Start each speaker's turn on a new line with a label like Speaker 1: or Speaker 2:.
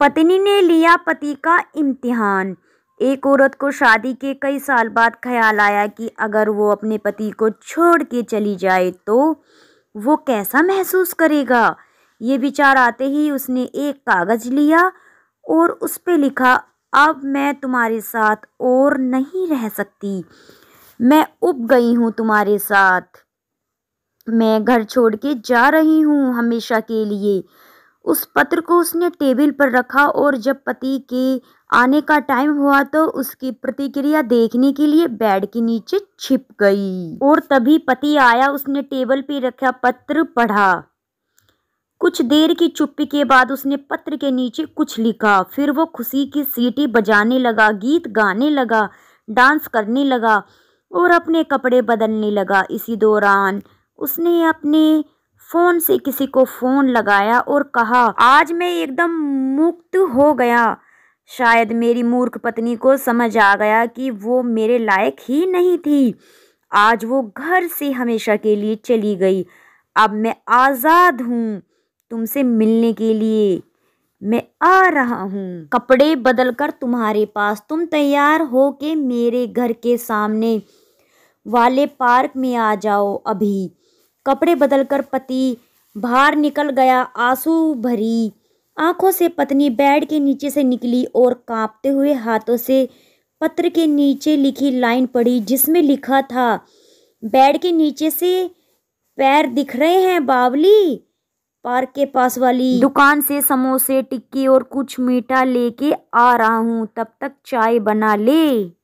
Speaker 1: पत्नी ने लिया पति का इम्तिहान एक औरत को शादी के कई साल बाद ख्याल आया कि अगर वो अपने पति को छोड़ के चली जाए तो वो कैसा महसूस करेगा ये विचार आते ही उसने एक कागज़ लिया और उस पर लिखा अब मैं तुम्हारे साथ और नहीं रह सकती मैं उब गई हूँ तुम्हारे साथ मैं घर छोड़ के जा रही हूँ हमेशा के लिए उस पत्र को उसने टेबल पर रखा और जब पति के आने का टाइम हुआ तो उसकी प्रतिक्रिया देखने के लिए बेड के नीचे छिप गई और तभी पति आया उसने टेबल पर रखा पत्र पढ़ा कुछ देर की चुप्पी के बाद उसने पत्र के नीचे कुछ लिखा फिर वो खुशी की सीटी बजाने लगा गीत गाने लगा डांस करने लगा और अपने कपड़े बदलने लगा इसी दौरान उसने अपने फ़ोन से किसी को फ़ोन लगाया और कहा आज मैं एकदम मुक्त हो गया शायद मेरी मूर्ख पत्नी को समझ आ गया कि वो मेरे लायक ही नहीं थी आज वो घर से हमेशा के लिए चली गई अब मैं आज़ाद हूँ तुमसे मिलने के लिए मैं आ रहा हूँ कपड़े बदल कर तुम्हारे पास तुम तैयार हो के मेरे घर के सामने वाले पार्क में आ जाओ अभी कपड़े बदलकर पति बाहर निकल गया आंसू भरी आंखों से पत्नी बेड के नीचे से निकली और कांपते हुए हाथों से पत्र के नीचे लिखी लाइन पड़ी जिसमें लिखा था बेड के नीचे से पैर दिख रहे हैं बावली पार्क के पास वाली दुकान से समोसे टिक्की और कुछ मीठा लेके आ रहा हूँ तब तक चाय बना ले